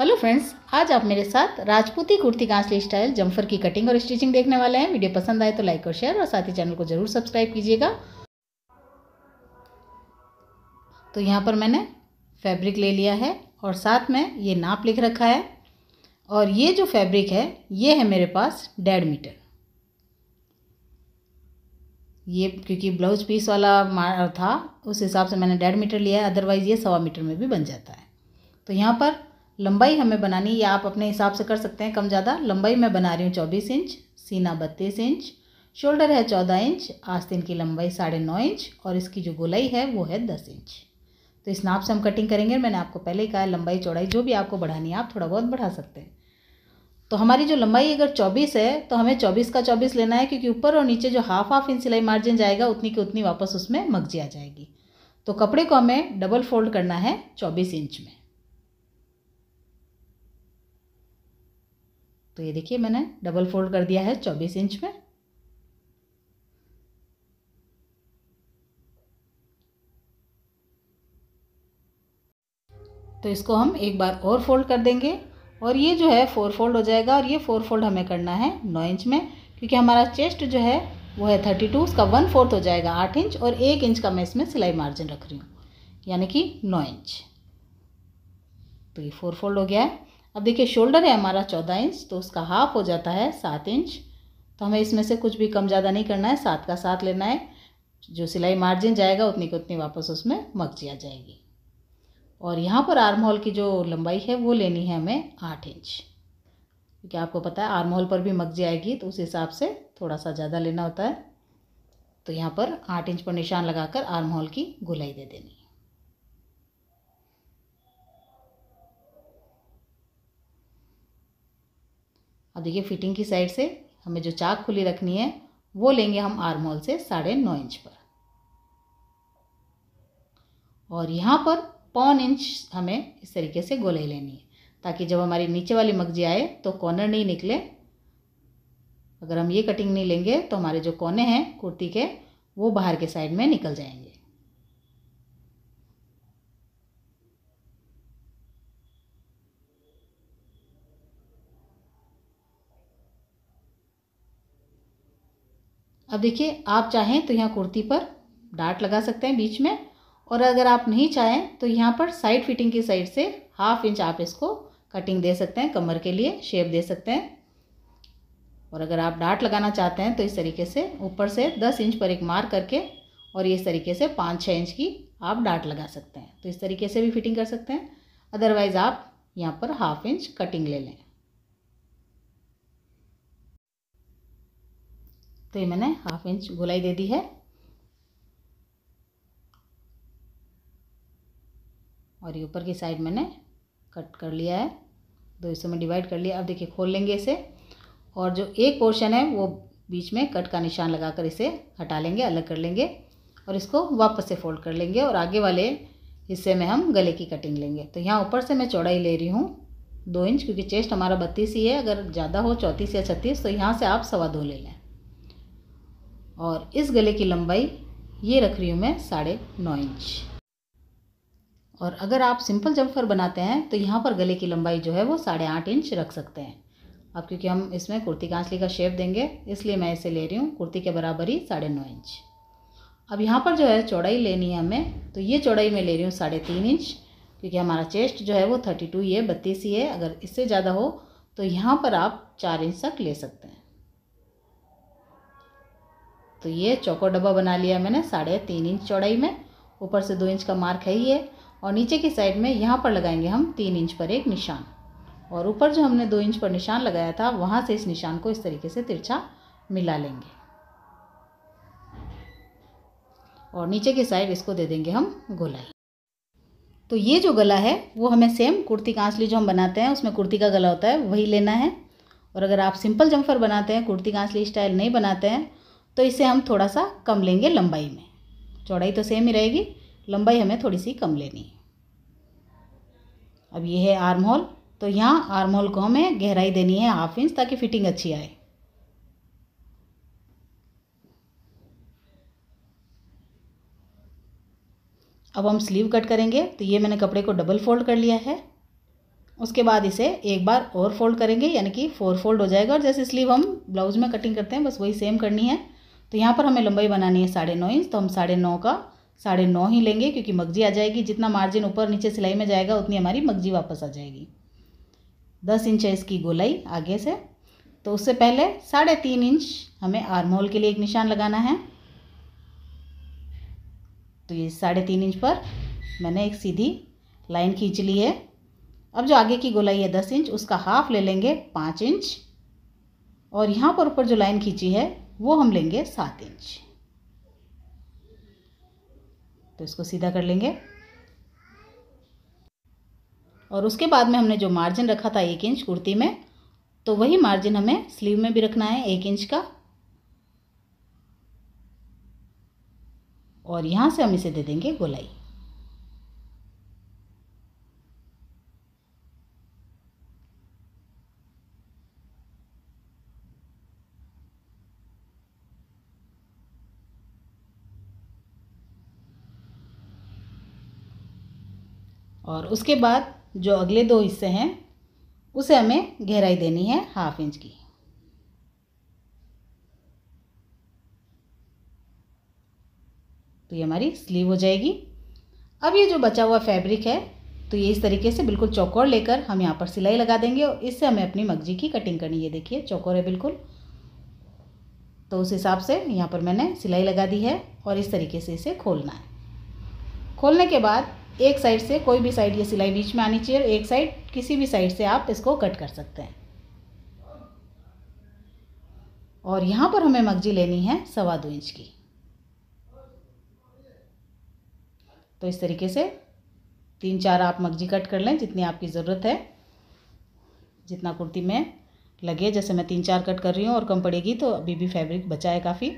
hello friends आज आप मेरे साथ राजपूती कुर्ती कांसली स्टाइल जम्फर की कटिंग और स्टिचिंग देखने वाले हैं वीडियो पसंद आए तो लाइक और शेयर और साथ ही चैनल को ज़रूर सब्सक्राइब कीजिएगा तो यहाँ पर मैंने फैब्रिक ले लिया है और साथ में ये नाप लिख रखा है और ये जो फैब्रिक है ये है मेरे पास डेढ़ मीटर ये क्योंकि ब्लाउज पीस वाला था उस हिसाब से मैंने डेढ़ मीटर लिया है अदरवाइज़ ये सवा मीटर में भी बन जाता है तो यहाँ पर लंबाई हमें बनानी है आप अपने हिसाब से कर सकते हैं कम ज़्यादा लंबाई मैं बना रही हूँ चौबीस इंच सीना बत्तीस इंच शोल्डर है चौदह इंच आस्तीन की लंबाई साढ़े नौ इंच और इसकी जो गोलाई है वो है दस इंच तो इस नाप से हम कटिंग करेंगे मैंने आपको पहले ही कहा है लंबाई चौड़ाई जो भी आपको बढ़ानी है आप थोड़ा बहुत बढ़ा सकते हैं तो हमारी जो लंबाई अगर चौबीस है तो हमें चौबीस का चौबीस लेना है क्योंकि ऊपर और नीचे जो हाफ हाफ इंच सिलाई मार्जिन जाएगा उतनी की उतनी वापस उसमें मगजी आ जाएगी तो कपड़े को हमें डबल फोल्ड करना है चौबीस इंच में तो ये देखिए मैंने डबल फोल्ड कर दिया है चौबीस इंच में तो इसको हम एक बार और फोल्ड कर देंगे और ये जो है फोर फोल्ड हो जाएगा और ये फोर फोल्ड हमें करना है नौ इंच में क्योंकि हमारा चेस्ट जो है वो है थर्टी टू उसका वन फोर्थ हो जाएगा आठ इंच और एक इंच का मैं इसमें सिलाई मार्जिन रख रही हूँ यानी कि नौ इंच तो ये फोर फोल्ड हो गया है अब देखिए शोल्डर है हमारा चौदह इंच तो उसका हाफ हो जाता है सात इंच तो हमें इसमें से कुछ भी कम ज़्यादा नहीं करना है सात का साथ लेना है जो सिलाई मार्जिन जाएगा उतनी को उतनी वापस उसमें मगजी आ जाएगी और यहाँ पर आर्म होल की जो लंबाई है वो लेनी है हमें आठ इंच क्योंकि आपको पता है आर्म होल पर भी मगजी आएगी तो उस हिसाब से थोड़ा सा ज़्यादा लेना होता है तो यहाँ पर आठ इंच पर निशान लगाकर आर्म होल की गुलाई दे देनी अब देखिए फिटिंग की साइड से हमें जो चाक खुली रखनी है वो लेंगे हम आर्म होल से साढ़े नौ इंच पर और यहाँ पर पौन इंच हमें इस तरीके से गोलाई लेनी है ताकि जब हमारी नीचे वाली मगजी आए तो कॉर्नर नहीं निकले अगर हम ये कटिंग नहीं लेंगे तो हमारे जो कोने हैं कुर्ती के वो बाहर के साइड में निकल जाएंगे अब देखिए आप चाहें तो यहाँ कुर्ती पर डार्ट लगा सकते हैं बीच में और अगर आप नहीं चाहें तो यहाँ पर साइड फिटिंग की साइड से हाफ इंच आप इसको कटिंग दे सकते हैं कमर के लिए शेप दे सकते हैं और अगर आप डार्ट लगाना चाहते हैं तो इस तरीके से ऊपर से दस इंच पर एक मार करके और इस तरीके से पाँच छः इंच की आप डार्ट लगा सकते हैं तो इस तरीके से भी फिटिंग कर सकते हैं अदरवाइज़ आप यहाँ पर हाफ इंच कटिंग ले लें तो ये मैंने हाफ इंच गोलाई दे दी है और ये ऊपर की साइड मैंने कट कर लिया है दो हिस्सों में डिवाइड कर लिया अब देखिए खोल लेंगे इसे और जो एक पोर्शन है वो बीच में कट का निशान लगाकर इसे हटा लेंगे अलग कर लेंगे और इसको वापस से फोल्ड कर लेंगे और आगे वाले हिस्से में हम गले की कटिंग लेंगे तो यहाँ ऊपर से मैं चौड़ाई ले रही हूँ दो इंच क्योंकि चेस्ट हमारा बत्तीस ही है अगर ज़्यादा हो चौंतीस या छत्तीस तो यहाँ से आप सवा दो ले लें और इस गले की लंबाई ये रख रही हूँ मैं साढ़े नौ इंच और अगर आप सिंपल जम्फर बनाते हैं तो यहाँ पर गले की लंबाई जो है वो साढ़े आठ इंच रख सकते हैं अब क्योंकि हम इसमें कुर्ती कांचली का शेप देंगे इसलिए मैं इसे ले रही हूँ कुर्ती के बराबर ही साढ़े नौ इंच अब यहाँ पर जो है चौड़ाई लेनी है हमें तो ये चौड़ाई मैं ले रही हूँ साढ़े तीन इंच क्योंकि हमारा चेस्ट जो है वो थर्टी टू ये है बत्तीस ही है अगर इससे ज़्यादा हो तो यहाँ पर आप चार इंच तक ले सकते हैं तो ये चौको डब्बा बना लिया मैंने साढ़े तीन इंच चौड़ाई में ऊपर से दो इंच का मार्क है ये और नीचे की साइड में यहाँ पर लगाएंगे हम तीन इंच पर एक निशान और ऊपर जो हमने दो इंच पर निशान लगाया था वहाँ से इस निशान को इस तरीके से तिरछा मिला लेंगे और नीचे की साइड इसको दे देंगे हम गोलाई तो ये जो गला है वो हमें सेम कुर्ती कांचली जो हम बनाते हैं उसमें कुर्ती का गला होता है वही लेना है और अगर आप सिंपल जम्फर बनाते हैं कुर्ती कांचली स्टाइल नहीं बनाते हैं तो इसे हम थोड़ा सा कम लेंगे लंबाई में चौड़ाई तो सेम ही रहेगी लंबाई हमें थोड़ी सी कम लेनी है अब ये है आर्म होल तो यहाँ आर्म होल को हमें गहराई देनी है हाफ इंच ताकि फिटिंग अच्छी आए अब हम स्लीव कट करेंगे तो ये मैंने कपड़े को डबल फोल्ड कर लिया है उसके बाद इसे एक बार और फोल्ड करेंगे यानी कि फोर फोल्ड हो जाएगा और जैसे स्लीव हम ब्लाउज में कटिंग करते हैं बस वही सेम करनी है तो यहाँ पर हमें लंबाई बनानी है साढ़े नौ इंच तो हम साढ़े नौ का साढ़े नौ ही लेंगे क्योंकि मगजी आ जाएगी जितना मार्जिन ऊपर नीचे सिलाई में जाएगा उतनी हमारी मगजी वापस आ जाएगी दस इंच है इसकी गोलाई आगे से तो उससे पहले साढ़े तीन इंच हमें आर्म होल के लिए एक निशान लगाना है तो ये साढ़े तीन इंच पर मैंने एक सीधी लाइन खींच ली है अब जो आगे की गोलाई है दस इंच उसका हाफ ले लेंगे पाँच इंच और यहाँ पर ऊपर जो लाइन खींची है वो हम लेंगे सात इंच तो इसको सीधा कर लेंगे और उसके बाद में हमने जो मार्जिन रखा था एक इंच कुर्ती में तो वही मार्जिन हमें स्लीव में भी रखना है एक इंच का और यहाँ से हम इसे दे देंगे गोलाई और उसके बाद जो अगले दो हिस्से हैं उसे हमें गहराई देनी है हाफ इंच की तो ये हमारी स्लीव हो जाएगी अब ये जो बचा हुआ फैब्रिक है तो ये इस तरीके से बिल्कुल चौकोर लेकर हम यहाँ पर सिलाई लगा देंगे और इससे हमें अपनी मगजी की कटिंग करनी है देखिए चौकोर है बिल्कुल तो उस हिसाब से यहाँ पर मैंने सिलाई लगा दी है और इस तरीके से इसे खोलना है खोलने के बाद एक साइड से कोई भी साइड ये सिलाई बीच में आनी चाहिए और एक साइड किसी भी साइड से आप इसको कट कर सकते हैं और यहाँ पर हमें मगजी लेनी है सवा दो इंच की तो इस तरीके से तीन चार आप मगजी कट कर लें जितनी आपकी ज़रूरत है जितना कुर्ती में लगे जैसे मैं तीन चार कट कर रही हूँ और कम पड़ेगी तो अभी भी फैब्रिक बचा है काफ़ी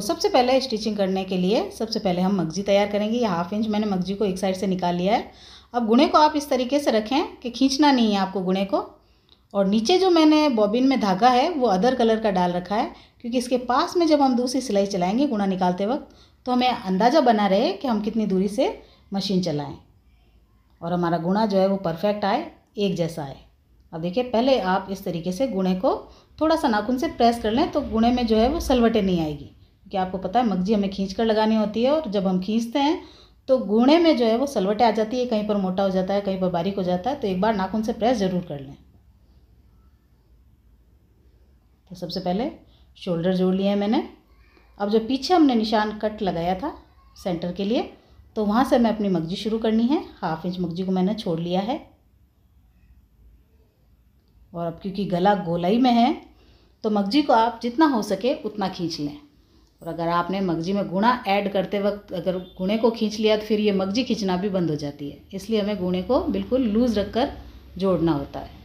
तो सबसे पहले स्टिचिंग करने के लिए सबसे पहले हम मगजी तैयार करेंगे ये हाफ इंच मैंने मगजी को एक साइड से निकाल लिया है अब गुणे को आप इस तरीके से रखें कि खींचना नहीं है आपको गुणे को और नीचे जो मैंने बॉबिन में धागा है वो अदर कलर का डाल रखा है क्योंकि इसके पास में जब हम दूसरी सिलाई चलाएंगे गुणा निकालते वक्त तो हमें अंदाज़ा बना रहे कि हम कितनी दूरी से मशीन चलाएं और हमारा गुणा जो है वो परफेक्ट आए एक जैसा आए अब देखिए पहले आप इस तरीके से गुणे को थोड़ा सा नाखून से प्रेस कर लें तो गुणे में जो है वो सलवटें नहीं आएगी क्या आपको पता है मगजी हमें खींच कर लगानी होती है और जब हम खींचते हैं तो गुणे में जो है वो सलवटें आ जाती है कहीं पर मोटा हो जाता है कहीं पर बारीक हो जाता है तो एक बार नाखून से प्रेस ज़रूर कर लें तो सबसे पहले शोल्डर जोड़ लिए हैं मैंने अब जो पीछे हमने निशान कट लगाया था सेंटर के लिए तो वहाँ से मैं अपनी मगजी शुरू करनी है हाफ इंच मगजी को मैंने छोड़ लिया है और अब क्योंकि गला गोलाई में है तो मगजी को आप जितना हो सके उतना खींच लें और अगर आपने मगजी में गुणा ऐड करते वक्त अगर गुणे को खींच लिया तो फिर ये मगजी खींचना भी बंद हो जाती है इसलिए हमें गुणे को बिल्कुल लूज़ रख कर जोड़ना होता है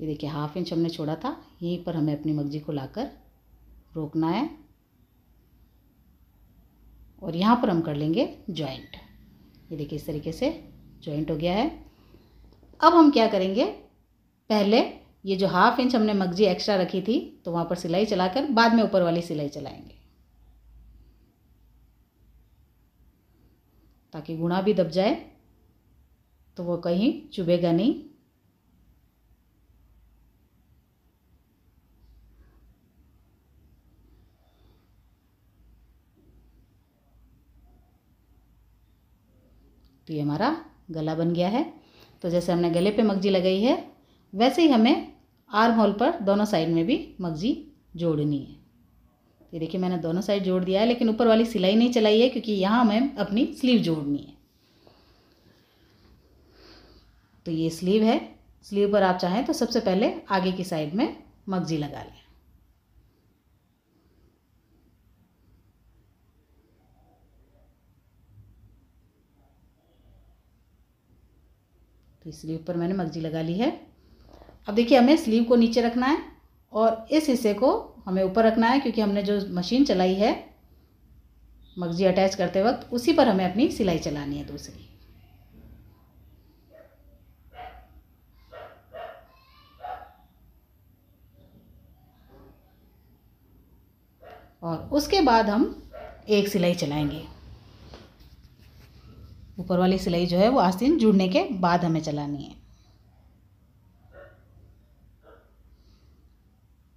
ये देखिए हाफ इंच हमने छोड़ा था यहीं पर हमें अपनी मगजी को लाकर रोकना है और यहाँ पर हम कर लेंगे जॉइंट ये देखिए इस तरीके से जॉइंट हो गया है अब हम क्या करेंगे पहले ये जो हाफ इंच हमने मगजी एक्स्ट्रा रखी थी तो वहाँ पर सिलाई चलाकर बाद में ऊपर वाली सिलाई चलाएंगे ताकि गुणा भी दब जाए तो वो कहीं चुभेगा नहीं तो ये हमारा गला बन गया है तो जैसे हमने गले पे मगजी लगाई है वैसे ही हमें आर्म होल पर दोनों साइड में भी मगजी जोड़नी है ये देखिए मैंने दोनों साइड जोड़ दिया है लेकिन ऊपर वाली सिलाई नहीं चलाई है क्योंकि यहाँ हमें अपनी स्लीव जोड़नी है तो ये स्लीव है स्लीव पर आप चाहें तो सबसे पहले आगे की साइड में मगजी लगा लें इसलिए ऊपर मैंने मगजी लगा ली है अब देखिए हमें स्लीव को नीचे रखना है और इस हिस्से को हमें ऊपर रखना है क्योंकि हमने जो मशीन चलाई है मगजी अटैच करते वक्त उसी पर हमें अपनी सिलाई चलानी है दूसरी और उसके बाद हम एक सिलाई चलाएंगे ऊपर वाली सिलाई जो है वो आस्तीन जुड़ने के बाद हमें चलानी है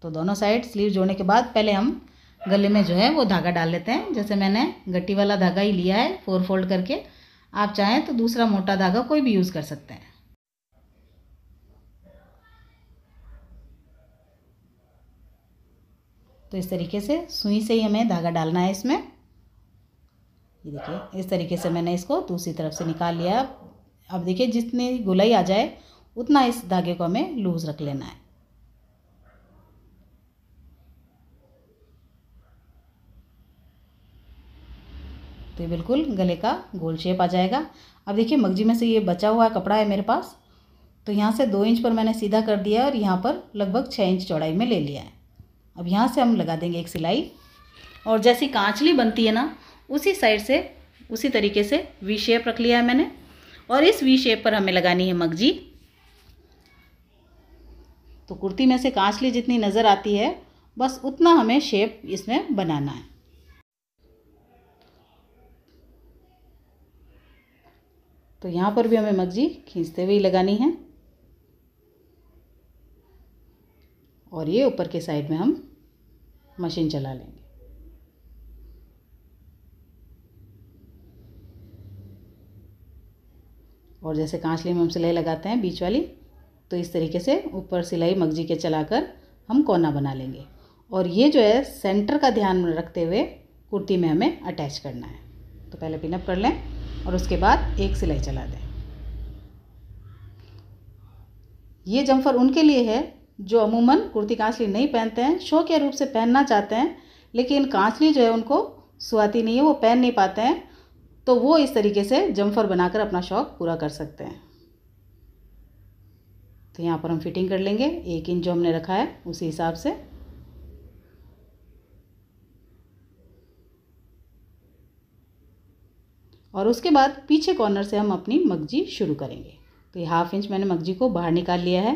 तो दोनों साइड स्लीव जोड़ने के बाद पहले हम गले में जो है वो धागा डाल लेते हैं जैसे मैंने गट्टी वाला धागा ही लिया है फोर फोल्ड करके आप चाहें तो दूसरा मोटा धागा कोई भी यूज़ कर सकते हैं तो इस तरीके से सुई से ही हमें धागा डालना है इसमें ये देखिए इस तरीके से मैंने इसको दूसरी तरफ से निकाल लिया अब देखिए जितनी गुलाई आ जाए उतना इस धागे को हमें लूज़ रख लेना है तो ये बिल्कुल गले का गोल शेप आ जाएगा अब देखिए मगजी में से ये बचा हुआ कपड़ा है मेरे पास तो यहाँ से दो इंच पर मैंने सीधा कर दिया और यहाँ पर लगभग छः इंच चौड़ाई में ले लिया है अब यहाँ से हम लगा देंगे एक सिलाई और जैसी कांचली बनती है ना उसी साइड से उसी तरीके से वी शेप रख लिया है मैंने और इस वी शेप पर हमें लगानी है मगजी तो कुर्ती में से कांचली जितनी नज़र आती है बस उतना हमें शेप इसमें बनाना है तो यहाँ पर भी हमें मगजी खींचते हुए लगानी है और ये ऊपर के साइड में हम मशीन चला लेंगे और जैसे कांचली में हम सिलाई लगाते हैं बीच वाली तो इस तरीके से ऊपर सिलाई मगजी के चलाकर हम कोना बना लेंगे और ये जो है सेंटर का ध्यान रखते हुए कुर्ती में हमें अटैच करना है तो पहले पिनअप कर लें और उसके बाद एक सिलाई चला दें ये जम्फर उनके लिए है जो अमूमन कुर्ती कांचली नहीं पहनते हैं शो के रूप से पहनना चाहते हैं लेकिन कांचली जो है उनको सुहाती नहीं है वो पहन नहीं पाते हैं तो वो इस तरीके से जम्फर बनाकर अपना शौक पूरा कर सकते हैं तो यहाँ पर हम फिटिंग कर लेंगे एक इंच जो हमने रखा है उसी हिसाब से और उसके बाद पीछे कॉर्नर से हम अपनी मगजी शुरू करेंगे तो ये हाफ इंच मैंने मगजी को बाहर निकाल लिया है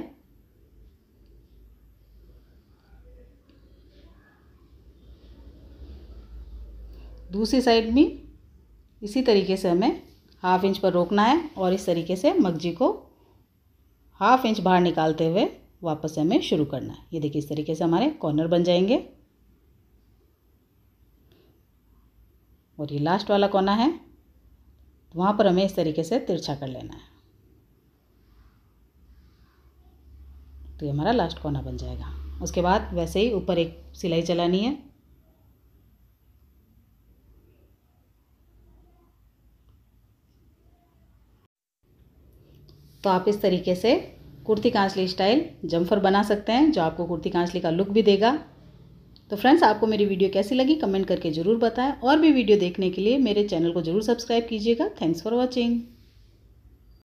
दूसरी साइड भी इसी तरीके से हमें हाफ इंच पर रोकना है और इस तरीके से मगजी को हाफ इंच बाहर निकालते हुए वापस हमें शुरू करना है ये देखिए इस तरीके से हमारे कॉर्नर बन जाएंगे और ये लास्ट वाला कोना है तो वहाँ पर हमें इस तरीके से तिरछा कर लेना है तो ये हमारा लास्ट कोना बन जाएगा उसके बाद वैसे ही ऊपर एक सिलाई चलानी है तो आप इस तरीके से कुर्ती कांचली स्टाइल जम्फर बना सकते हैं जो आपको कुर्ती कांचली का लुक भी देगा तो फ्रेंड्स आपको मेरी वीडियो कैसी लगी कमेंट करके ज़रूर बताएं और भी वीडियो देखने के लिए मेरे चैनल को ज़रूर सब्सक्राइब कीजिएगा थैंक्स फॉर वॉचिंग